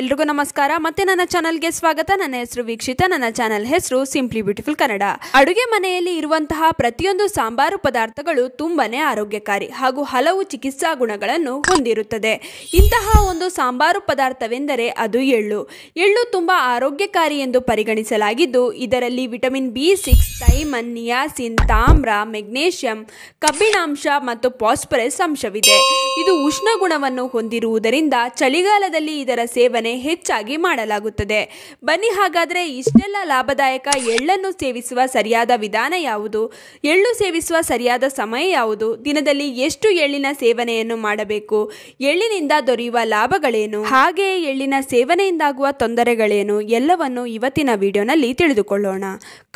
ಎಲ್ರಿಗೂ ನಮಸ್ಕಾರ ಮತ್ತೆ ನನ್ನ ಚಾನಲ್ಗೆ ಸ್ವಾಗತ ನನ್ನ ಹೆಸರು ವೀಕ್ಷಿತ ನನ್ನ ಚಾನಲ್ ಹೆಸರು ಸಿಂಪ್ಲಿ ಬ್ಯೂಟಿಫುಲ್ ಕನ್ನಡ ಅಡುಗೆ ಮನೆಯಲ್ಲಿ ಇರುವಂತಹ ಪ್ರತಿಯೊಂದು ಸಾಂಬಾರು ಪದಾರ್ಥಗಳು ತುಂಬಾನೇ ಆರೋಗ್ಯಕಾರಿ ಹಾಗೂ ಹಲವು ಚಿಕಿತ್ಸಾ ಗುಣಗಳನ್ನು ಹೊಂದಿರುತ್ತದೆ ಇಂತಹ ಒಂದು ಸಾಂಬಾರು ಪದಾರ್ಥವೆಂದರೆ ಅದು ಎಳ್ಳು ಎಳ್ಳು ತುಂಬಾ ಆರೋಗ್ಯಕಾರಿ ಎಂದು ಪರಿಗಣಿಸಲಾಗಿದ್ದು ಇದರಲ್ಲಿ vitamin B six thiamine niacin ತಾಮ್ರ ಮೆಗ್ನೇಷಿಯಂ ಕಬ್ಬಿಣಾಂಶ ಮತ್ತು ಫಾಸ್ಫರಸ್ ಅಂಶವಿದೆ ಇದು ಉಷ್ಣ ಗುಣವನ್ನು ಹೊಂದಿರುವುದರಿಂದ ಚಳಿಗಾಲದಲ್ಲಿ ಇದರ ಸೇವನೆ ಹೆಚ್ಚಾಗಿ ಮಾಡಲಾಗುತ್ತದೆ ಬನ್ನಿ ಹಾಗಾದರೆ ಇಷ್ಟೆಲ್ಲ ಲಾಭದಾಯಕ ಎಳ್ಳನ್ನು ಸೇವಿಸುವ ಸರಿಯಾದ ವಿಧಾನ ಯಾವುದು ಎಳ್ಳು ಸೇವಿಸುವ ಸರಿಯಾದ ಸಮಯ ಯಾವುದು ದಿನದಲ್ಲಿ ಎಷ್ಟು ಎಳ್ಳಿನ ಸೇವನೆಯನ್ನು ಮಾಡಬೇಕು ಎಳ್ಳಿನಿಂದ ದೊರೆಯುವ ಲಾಭಗಳೇನು ಹಾಗೆಯೇ ಎಳ್ಳಿನ ಸೇವನೆಯಿಂದಾಗುವ ತೊಂದರೆಗಳೇನು ಎಲ್ಲವನ್ನು ಇವತ್ತಿನ ವಿಡಿಯೋನಲ್ಲಿ ತಿಳಿದುಕೊಳ್ಳೋಣ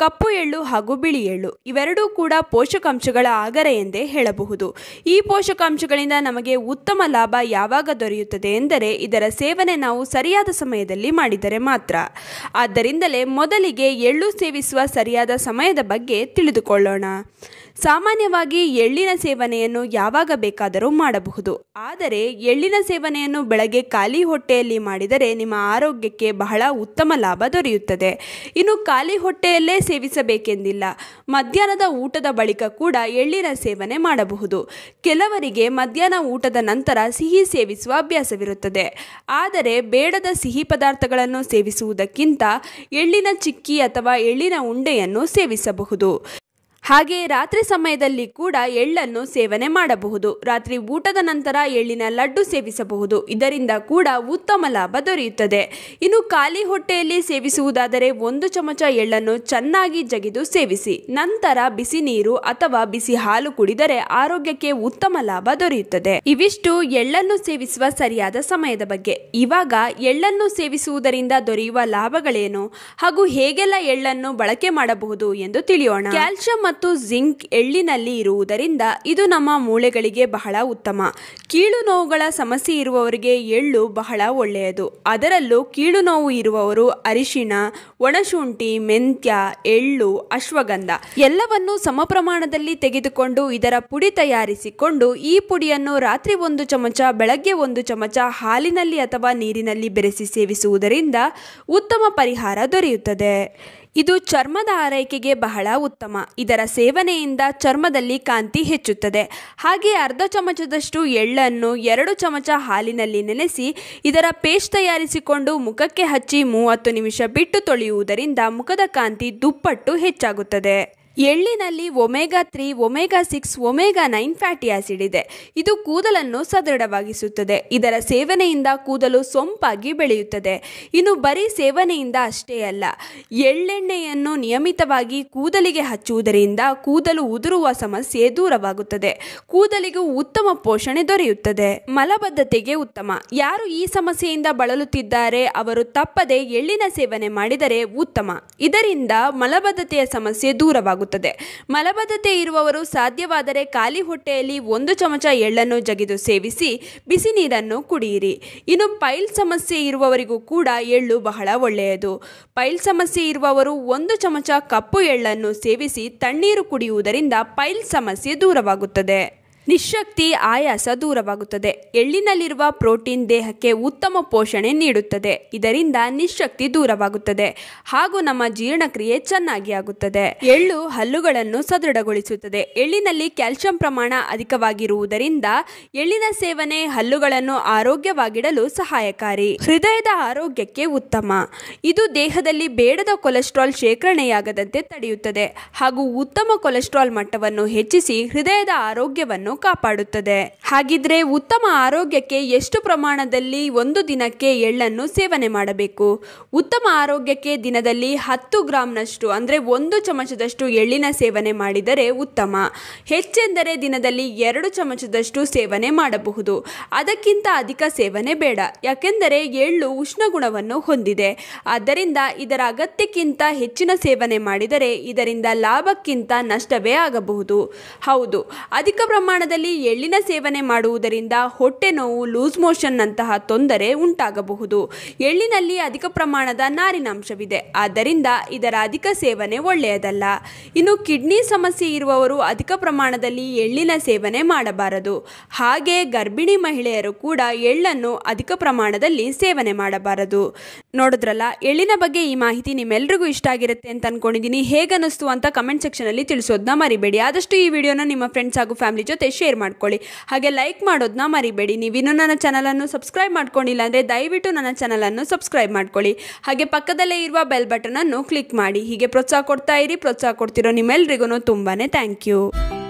ಕಪ್ಪು ಎಳ್ಳು ಹಾಗೂ ಬಿಳಿ ಎಳ್ಳು ಇವೆರಡೂ ಕೂಡ ಪೋಷಕಾಂಶಗಳ ಆಗರ ಎಂದೇ ಹೇಳಬಹುದು ಈ ಪೋಷಕಾಂಶಗಳಿಂದ ನಮಗೆ ಉತ್ತಮ ಲಾಭ ಯಾವಾಗ ದೊರೆಯುತ್ತದೆ ಎಂದರೆ ಇದರ ಸೇವನೆ ನಾವು ಸರಿಯಾದ ಸಮಯದಲ್ಲಿ ಮಾಡಿದರೆ ಮಾತ್ರ ಆದ್ದರಿಂದಲೇ ಮೊದಲಿಗೆ ಎಳ್ಳು ಸೇವಿಸುವ ಸರಿಯಾದ ಸಮಯದ ಬಗ್ಗೆ ತಿಳಿದುಕೊಳ್ಳೋಣ ಸಾಮಾನ್ಯವಾಗಿ ಎಳ್ಳಿನ ಸೇವನೆಯನ್ನು ಯಾವಾಗ ಬೇಕಾದರೂ ಮಾಡಬಹುದು ಆದರೆ ಎಳ್ಳಿನ ಸೇವನೆಯನ್ನು ಬೆಳಗ್ಗೆ ಖಾಲಿ ಹೊಟ್ಟೆಯಲ್ಲಿ ಮಾಡಿದರೆ ನಿಮ್ಮ ಆರೋಗ್ಯಕ್ಕೆ ಬಹಳ ಉತ್ತಮ ಲಾಭ ದೊರೆಯುತ್ತದೆ ಇನ್ನು ಖಾಲಿ ಹೊಟ್ಟೆಯಲ್ಲೇ ಸೇವಿಸಬೇಕೆಂದಿಲ್ಲ ಮಧ್ಯಾಹ್ನದ ಊಟದ ಬಳಿಕ ಕೂಡ ಎಳ್ಳಿನ ಸೇವನೆ ಮಾಡಬಹುದು ಕೆಲವರಿಗೆ ಮಧ್ಯಾಹ್ನ ಊಟದ ನಂತರ ಸಿಹಿ ಸೇವಿಸುವ ಅಭ್ಯಾಸವಿರುತ್ತದೆ ಆದರೆ ಬೇಡ ಬೇಡದ ಸಿಹಿ ಪದಾರ್ಥಗಳನ್ನು ಸೇವಿಸುವುದಕ್ಕಿಂತ ಎಳ್ಳಿನ ಚಿಕ್ಕಿ ಅಥವಾ ಎಳ್ಳಿನ ಉಂಡೆಯನ್ನು ಸೇವಿಸಬಹುದು ಹಾಗೆ ರಾತ್ರಿ ಸಮಯದಲ್ಲಿ ಕೂಡ ಎಳ್ಳನ್ನು ಸೇವನೆ ಮಾಡಬಹುದು ರಾತ್ರಿ ಊಟದ ನಂತರ ಎಳ್ಳಿನ ಲಡ್ಡು ಸೇವಿಸಬಹುದು ಇದರಿಂದ ಕೂಡ ಉತ್ತಮ ಲಾಭ ದೊರೆಯುತ್ತದೆ ಇನ್ನು ಖಾಲಿ ಹೊಟ್ಟೆಯಲ್ಲಿ ಸೇವಿಸುವುದಾದರೆ ಒಂದು ಚಮಚ ಎಳ್ಳನ್ನು ಚೆನ್ನಾಗಿ ಜಗಿದು ಸೇವಿಸಿ ನಂತರ ಬಿಸಿ ನೀರು ಅಥವಾ ಬಿಸಿ ಹಾಲು ಕುಡಿದರೆ ಆರೋಗ್ಯಕ್ಕೆ ಉತ್ತಮ ಲಾಭ ದೊರೆಯುತ್ತದೆ ಇವಿಷ್ಟು ಎಳ್ಳನ್ನು ಸೇವಿಸುವ ಸರಿಯಾದ ಸಮಯದ ಬಗ್ಗೆ ಇವಾಗ ಎಳ್ಳನ್ನು ಸೇವಿಸುವುದರಿಂದ ದೊರೆಯುವ ಲಾಭಗಳೇನು ಹಾಗೂ ಹೇಗೆಲ್ಲ ಎಳ್ಳನ್ನು ಬಳಕೆ ಮಾಡಬಹುದು ಎಂದು ತಿಳಿಯೋಣ ಕ್ಯಾಲ್ಸಿಯಂ ಮತ್ತು ಜಿಂಕ್ ಎಳ್ಳಿನಲ್ಲಿ ಇರುವುದರಿಂದ ಇದು ನಮ್ಮ ಮೂಳೆಗಳಿಗೆ ಬಹಳ ಉತ್ತಮ ಕೀಳು ನೋವುಗಳ ಸಮಸ್ಯೆ ಇರುವವರಿಗೆ ಎಳ್ಳು ಬಹಳ ಒಳ್ಳೆಯದು ಅದರಲ್ಲೂ ಕೀಳು ನೋವು ಇರುವವರು ಅರಿಶಿಣ ಒಣಶುಂಠಿ ಮೆಂತ್ಯ ಎಳ್ಳು ಅಶ್ವಗಂಧ ಎಲ್ಲವನ್ನು ಸಮ ಪ್ರಮಾಣದಲ್ಲಿ ತೆಗೆದುಕೊಂಡು ಇದರ ಪುಡಿ ತಯಾರಿಸಿಕೊಂಡು ಈ ಪುಡಿಯನ್ನು ರಾತ್ರಿ ಒಂದು ಚಮಚ ಬೆಳಗ್ಗೆ ಒಂದು ಚಮಚ ಹಾಲಿನಲ್ಲಿ ಅಥವಾ ನೀರಿನಲ್ಲಿ ಬೆರೆಸಿ ಸೇವಿಸುವುದರಿಂದ ಉತ್ತಮ ಪರಿಹಾರ ದೊರೆಯುತ್ತದೆ ಇದು ಚರ್ಮದ ಆರೈಕೆಗೆ ಬಹಳ ಉತ್ತಮ ಇದರ ಸೇವನೆಯಿಂದ ಚರ್ಮದಲ್ಲಿ ಕಾಂತಿ ಹೆಚ್ಚುತ್ತದೆ ಹಾಗೆ ಅರ್ಧ ಚಮಚದಷ್ಟು ಎಳ್ಳನ್ನು ಎರಡು ಚಮಚ ಹಾಲಿನಲ್ಲಿ ನೆನೆಸಿ ಇದರ ಪೇಸ್ಟ್ ತಯಾರಿಸಿಕೊಂಡು ಮುಖಕ್ಕೆ ಹಚ್ಚಿ ಮೂವತ್ತು ನಿಮಿಷ ಬಿಟ್ಟು ತೊಳೆಯುವುದರಿಂದ ಮುಖದ ಕಾಂತಿ ದುಪ್ಪಟ್ಟು ಹೆಚ್ಚಾಗುತ್ತದೆ ಎಳ್ಳಿನಲ್ಲಿ omega three omega six omega nine fatty acid ಇದೆ ಇದು ಕೂದಲನ್ನು ಸದೃಢವಾಗಿಸುತ್ತದೆ ಇದರ ಸೇವನೆಯಿಂದ ಕೂದಲು ಸೊಂಪಾಗಿ ಬೆಳೆಯುತ್ತದೆ ಇನ್ನು ಬರೀ ಸೇವನೆಯಿಂದ ಅಷ್ಟೇ ಅಲ್ಲ ಎಳ್ಳೆಣ್ಣೆಯನ್ನು ನಿಯಮಿತವಾಗಿ ಕೂದಲಿಗೆ ಹಚ್ಚುವುದರಿಂದ ಕೂದಲು ಉದುರುವ ಸಮಸ್ಯೆ ದೂರವಾಗುತ್ತದೆ ಕೂದಲಿಗೂ ಉತ್ತಮ ಪೋಷಣೆ ದೊರೆಯುತ್ತದೆ ಮಲಬದ್ಧತೆಗೆ ಉತ್ತಮ ಯಾರು ಈ ಸಮಸ್ಯೆಯಿಂದ ಬಳಲುತ್ತಿದ್ದಾರೆ ಅವರು ತಪ್ಪದೆ ಎಳ್ಳಿನ ಸೇವನೆ ಮಾಡಿದರೆ ಉತ್ತಮ ಇದರಿಂದ ಮಲಬದ್ಧತೆಯ ಸಮಸ್ಯೆ ದೂರವಾಗುತ್ತದೆ ಮಲಬದ್ಧತೆ ಇರುವವರು ಸಾಧ್ಯವಾದರೆ ಖಾಲಿ ಹೊಟ್ಟೆಯಲ್ಲಿ ಒಂದು ಚಮಚ ಎಳ್ಳನ್ನು ಜಗಿದು ಸೇವಿಸಿ ಬಿಸಿ ನೀರನ್ನು ಕುಡಿಯಿರಿ ಇನ್ನು ಪೈಲ್ ಸಮಸ್ಯೆ ಇರುವವರಿಗೂ ಕೂಡ ಎಳ್ಳು ಬಹಳ ಒಳ್ಳೆಯದು ಪೈಲ್ ಸಮಸ್ಯೆ ಇರುವವರು ಒಂದು ಚಮಚ ಕಪ್ಪು ಎಳ್ಳನ್ನು ಸೇವಿಸಿ ತಣ್ಣೀರು ಕುಡಿಯುವುದರಿಂದ ಪೈಲ್ ಸಮಸ್ಯೆ ದೂರವಾಗುತ್ತದೆ ನಿಶಕ್ತಿ ಆಯಾಸ ದೂರವಾಗುತ್ತದೆ ಎಳ್ಳಿನಲ್ಲಿರುವ ಪ್ರೋಟೀನ್ ದೇಹಕ್ಕೆ ಉತ್ತಮ ಪೋಷಣೆ ನೀಡುತ್ತದೆ ಇದರಿಂದ ನಿಶಕ್ತಿ ದೂರವಾಗುತ್ತದೆ ಹಾಗೂ ನಮ್ಮ ಜೀರ್ಣಕ್ರಿಯೆ ಚೆನ್ನಾಗಿ ಆಗುತ್ತದೆ ಎಳ್ಳು ಹಲ್ಲುಗಳನ್ನು ಸದೃಢಗೊಳಿಸುತ್ತದೆ ಎಳ್ಳಿನಲ್ಲಿ ಕ್ಯಾಲ್ಸಿಯಂ ಪ್ರಮಾಣ ಅಧಿಕವಾಗಿರುವುದರಿಂದ ಎಳ್ಳಿನ ಸೇವನೆ ಹಲ್ಲುಗಳನ್ನು ಆರೋಗ್ಯವಾಗಿಡಲು ಸಹಾಯಕಾರಿ ಹೃದಯದ ಆರೋಗ್ಯಕ್ಕೆ ಉತ್ತಮ ಇದು ದೇಹದಲ್ಲಿ ಬೇಡದ ಕೊಲೆಸ್ಟ್ರಾಲ್ ಶೇಖರಣೆಯಾಗದಂತೆ ತಡೆಯುತ್ತದೆ ಹಾಗೂ ಉತ್ತಮ ಕೊಲೆಸ್ಟ್ರಾಲ್ ಮಟ್ಟವನ್ನು ಹೆಚ್ಚಿಸಿ ಹೃದಯದ ಆರೋಗ್ಯವನ್ನು ಆರೋಗ್ಯವನ್ನು ಕಾಪಾಡುತ್ತದೆ ಹಾಗಿದ್ರೆ ಉತ್ತಮ ಆರೋಗ್ಯಕ್ಕೆ ಎಷ್ಟು ಪ್ರಮಾಣದಲ್ಲಿ ಒಂದು ದಿನಕ್ಕೆ ಎಳ್ಳನ್ನು ಸೇವನೆ ಮಾಡಬೇಕು ಉತ್ತಮ ಆರೋಗ್ಯಕ್ಕೆ ದಿನದಲ್ಲಿ ಹತ್ತು ಗ್ರಾಂನಷ್ಟು ಅಂದರೆ ಒಂದು ಚಮಚದಷ್ಟು ಎಳ್ಳಿನ ಸೇವನೆ ಮಾಡಿದರೆ ಉತ್ತಮ ಹೆಚ್ಚೆಂದರೆ ದಿನದಲ್ಲಿ ಎರಡು ಚಮಚದಷ್ಟು ಸೇವನೆ ಮಾಡಬಹುದು ಅದಕ್ಕಿಂತ ಅಧಿಕ ಸೇವನೆ ಬೇಡ ಯಾಕೆಂದರೆ ಎಳ್ಳು ಉಷ್ಣ ಗುಣವನ್ನು ಹೊಂದಿದೆ ಆದ್ದರಿಂದ ಇದರ ಅಗತ್ಯಕ್ಕಿಂತ ಹೆಚ್ಚಿನ ಸೇವನೆ ಮಾಡಿದರೆ ಇದರಿಂದ ಲಾಭಕ್ಕಿಂತ ನಷ್ಟವೇ ಆಗಬಹುದು ಹೌದು ಅಧಿಕ ಪ್ರಮಾಣ ಪ್ರಮಾಣದಲ್ಲಿ ಎಳ್ಳಿನ ಸೇವನೆ ಮಾಡುವುದರಿಂದ ಹೊಟ್ಟೆ ನೋವು ಲೂಸ್ ಮೋಷನ್ನಂತಹ ತೊಂದರೆ ಉಂಟಾಗಬಹುದು ಎಳ್ಳಿನಲ್ಲಿ ಅಧಿಕ ಪ್ರಮಾಣದ ನಾರಿನಾಂಶವಿದೆ ಆದ್ದರಿಂದ ಇದರ ಅಧಿಕ ಸೇವನೆ ಒಳ್ಳೆಯದಲ್ಲ ಇನ್ನು ಕಿಡ್ನಿ ಸಮಸ್ಯೆ ಇರುವವರು ಅಧಿಕ ಪ್ರಮಾಣದಲ್ಲಿ ಎಳ್ಳಿನ ಸೇವನೆ ಮಾಡಬಾರದು ಹಾಗೆ ಗರ್ಭಿಣಿ ಮಹಿಳೆಯರು ಕೂಡ ಎಳ್ಳನ್ನು ಅಧಿಕ ಪ್ರಮಾಣದಲ್ಲಿ ಸೇವನೆ ಮಾಡಬಾರದು ನೋಡಿದ್ರಲ್ಲ ಎಳ್ಳಿನ ಬಗ್ಗೆ ಈ ಮಾಹಿತಿ ನಿಮ್ಮೆಲ್ಲರಿಗೂ ಇಷ್ಟ ಆಗಿರುತ್ತೆ ಅಂತ ಅನ್ಕೊಂಡಿದ್ದೀನಿ ಹೇಗನ್ನಿಸ್ತು ಅಂತ ಕಮೆಂಟ್ ಅಲ್ಲಿ ತಿಳಿಸೋದನ್ನ ಮರಿಬೇಡಿ ಆದಷ್ಟು ಈ ವಿಡಿಯೋನ ನಿಮ್ಮ ಫ್ರೆಂಡ್ಸ್ ಹಾಗೂ ಫ್ಯಾಮಿಲಿ ಜೊತೆ ಶೇರ್ ಮಾಡ್ಕೊಳ್ಳಿ ಹಾಗೆ ಲೈಕ್ ಮಾಡೋದನ್ನ ಮರಿಬೇಡಿ ನೀವು ಇನ್ನೂ ನನ್ನ ಚಾನಲನ್ನು ಸಬ್ಸ್ಕ್ರೈಬ್ ಮಾಡ್ಕೊಂಡಿಲ್ಲ ಅಂದರೆ ದಯವಿಟ್ಟು ನನ್ನ ಚಾನಲನ್ನು ಸಬ್ಸ್ಕ್ರೈಬ್ ಮಾಡ್ಕೊಳ್ಳಿ ಹಾಗೆ ಪಕ್ಕದಲ್ಲೇ ಇರುವ ಬೆಲ್ ಬಟನನ್ನು ಕ್ಲಿಕ್ ಮಾಡಿ ಹೀಗೆ ಪ್ರೋತ್ಸಾಹ ಕೊಡ್ತಾ ಇರಿ ಪ್ರೋತ್ಸಾಹ ಕೊಡ್ತಿರೋ ನಿಮ್ಮೆಲ್ರಿಗೂ ತುಂಬಾ ಥ್ಯಾಂಕ್ ಯು